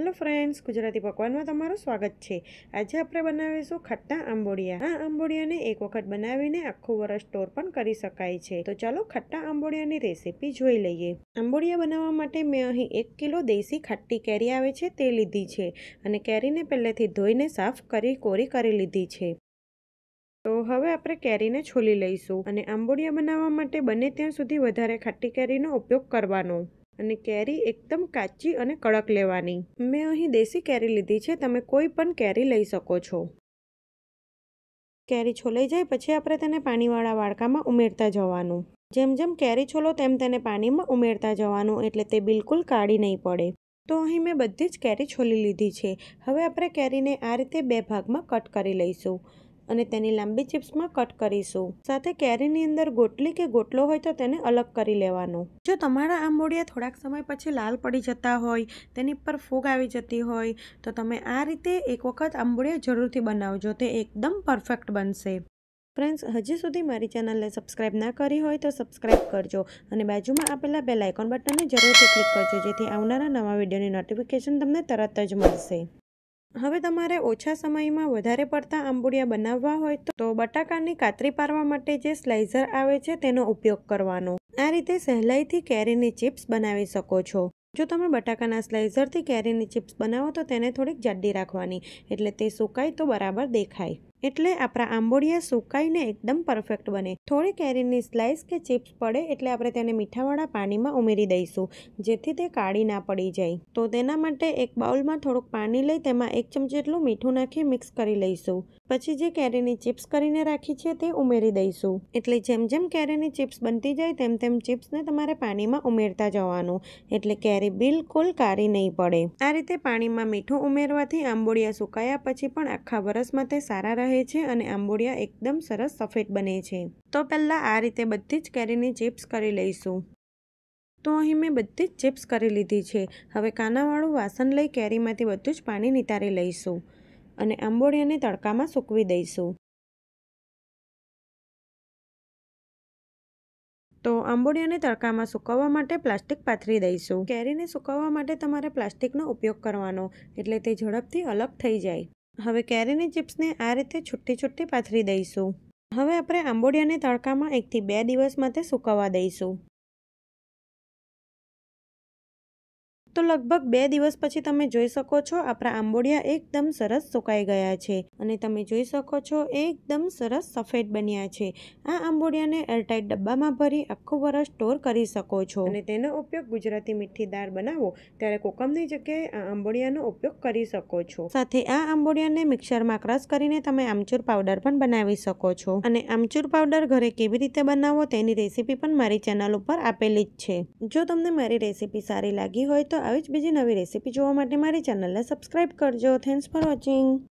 hello friends Gujarati પકવાનમાં તમારું સ્વાગત છે આજે આપણે બનાવીશું ખટ્ટા આંબોડિયા આ આંબોડિયાને એક વખત બનાવીને આખું વર્ષ સ્ટોર પણ કરી શકાય છે તો ચાલો ખટ્ટા આંબોડિયાની રેસીપી જોઈ લઈએ આંબોડિયા બનાવવા માટે મેં અહીં એક કિલો દેશી ખાટી કેરી આવે છે તે લીધી છે અને કેરીને પહેલેથી ધોઈને સાફ કરી કોરી કરી લીધી છે તો હવે આપણે કેરીને છોલી લઈશું અને આંબોડિયા બનાવવા માટે બને ત્યાં સુધી વધારે ખાટી કેરીનો ઉપયોગ કરવાનો અને કેરી એકદમ કાચી અને કડક લેવાની મેં અહીં દેશી કેરી લીધી છે તમે કોઈ પણ કેરી લઈ શકો છો કેરી છોલાઈ જાય પછી આપણે તેને પાણીવાળા વાડકામાં ઉમેરતા જવાનું જેમ જેમ કેરી છોલો તેમ તેને પાણીમાં ઉમેરતા જવાનું એટલે તે બિલકુલ કાઢી નહીં પડે તો અહીં મેં બધી જ કેરી છોલી લીધી છે હવે આપણે કેરીને આ રીતે બે ભાગમાં કટ કરી લઈશું અને તેની લાંબી ચિપ્સમાં કટ કરીશું સાથે કેરીની અંદર ગોટલી કે ગોટલો હોય તો તેને અલગ કરી લેવાનું જો તમારા આંબોડિયા થોડાક સમય પછી લાલ પડી જતા હોય તેની પર ફૂગ આવી જતી હોય તો તમે આ રીતે એક વખત આંબોડિયા જરૂરથી બનાવજો તે એકદમ પરફેક્ટ બનશે ફ્રેન્ડ્સ હજી સુધી મારી ચેનલને સબસ્ક્રાઈબ ના કરી હોય તો સબસ્ક્રાઇબ કરજો અને બાજુમાં આપેલા બેલ આઇકોન બટનને જરૂરથી ક્લિક કરજો જેથી આવનારા નવા વિડીયોની નોટિફિકેશન તમને તરત જ મળશે હવે તમારે ઓછા સમયમાં વધારે પડતા આંબુડિયા બનાવવા હોય તો બટાકાની કાતરી પારવા માટે જે સ્લાઇઝર આવે છે તેનો ઉપયોગ કરવાનો આ રીતે સહેલાઈથી કેરીની ચિપ્સ બનાવી શકો છો જો તમે બટાકાના સ્લાઇઝરથી કેરીની ચિપ્સ બનાવો તો તેને થોડીક જાડી રાખવાની એટલે તે સુકાય તો બરાબર દેખાય એટલે આપણા આંબોડિયા સુકાઈને એકદમ પરફેક્ટ બને થોડી કેરીની સ્લાઇસ કે ચિપ્સ પડે એટલે આપણે તેને મીઠાવાળા પાણીમાં ઉમેરી દઈશું જેથી તે કાળી ના પડી જાય તો તેના માટે એક બાઉલમાં થોડુંક પાણી લઈ તેમાં એક ચમચી જેટલું મીઠું નાખી મિક્સ કરી લઈશું પછી જે કેરીની ચિપ્સ કરીને રાખી છે તે ઉમેરી દઈશું એટલે જેમ જેમ કેરીની ચિપ્સ બનતી જાય તેમ તેમ ચિપ્સને તમારે પાણીમાં ઉમેરતા જવાનું એટલે કેરી બિલકુલ કાળી નહીં પડે આ રીતે પાણીમાં મીઠું ઉમેરવાથી આંબોડિયા સુકાયા પછી પણ આખા વરસમાં તે સારા રહે રહે છે અને આંબોડિયા એકદમ સરસ સફેદ બને છે તો પહેલાં આ રીતે બધી જ કેરીની ચિપ્સ કરી લઈશું તો અહીં મેં બધી જ ચિપ્સ કરી લીધી છે હવે કાનાવાળું વાસણ લઈ કેરીમાંથી બધું જ પાણી નિતારી લઈશું અને આંબોડિયાને તડકામાં સૂકવી દઈશું તો આંબોડિયાને તડકામાં સુકવવા માટે પ્લાસ્ટિક પાથરી દઈશું કેરીને સુકવવા માટે તમારે પ્લાસ્ટિકનો ઉપયોગ કરવાનો એટલે તે ઝડપથી અલગ થઈ જાય હવે કેરીની ચિપ્સને આ રીતે છુટ્ટી છુટ્ટી પાથરી દઈશું હવે આપણે આંબોડિયાને તડકામાં એકથી બે દિવસ માટે સૂકવવા દઈશું તો લગભગ બે દિવસ પછી તમે જોઈ શકો છો આપણા આંબોડિયા એકદમ સરસ સુકાઈ ગયા છે અને તમે જોઈ શકો છો એકદમ સરસ સફેદ બન્યા છે આ આંબોડિયાને એરટાઇટ ડબ્બામાં ભરી આખું વરસ સ્ટોર કરી શકો છો અને તેનો ઉપયોગ ગુજરાતી મીઠી દાળ બનાવો ત્યારે કોકમની જગ્યાએ આ આંબોડિયાનો ઉપયોગ કરી શકો છો સાથે આ આંબોડિયાને મિક્સરમાં ક્રશ કરીને તમે આમચૂર પાવડર પણ બનાવી શકો છો અને આમચૂર પાવડર ઘરે કેવી રીતે બનાવો તેની રેસીપી પણ મારી ચેનલ ઉપર આપેલી જ છે જો તમને મારી રેસીપી સારી લાગી હોય તો આવી જ બીજી નવી રેસીપી જોવા માટે મારી ચેનલને સબસ્ક્રાઈબ કરજો થેન્ક્સ ફોર વોચિંગ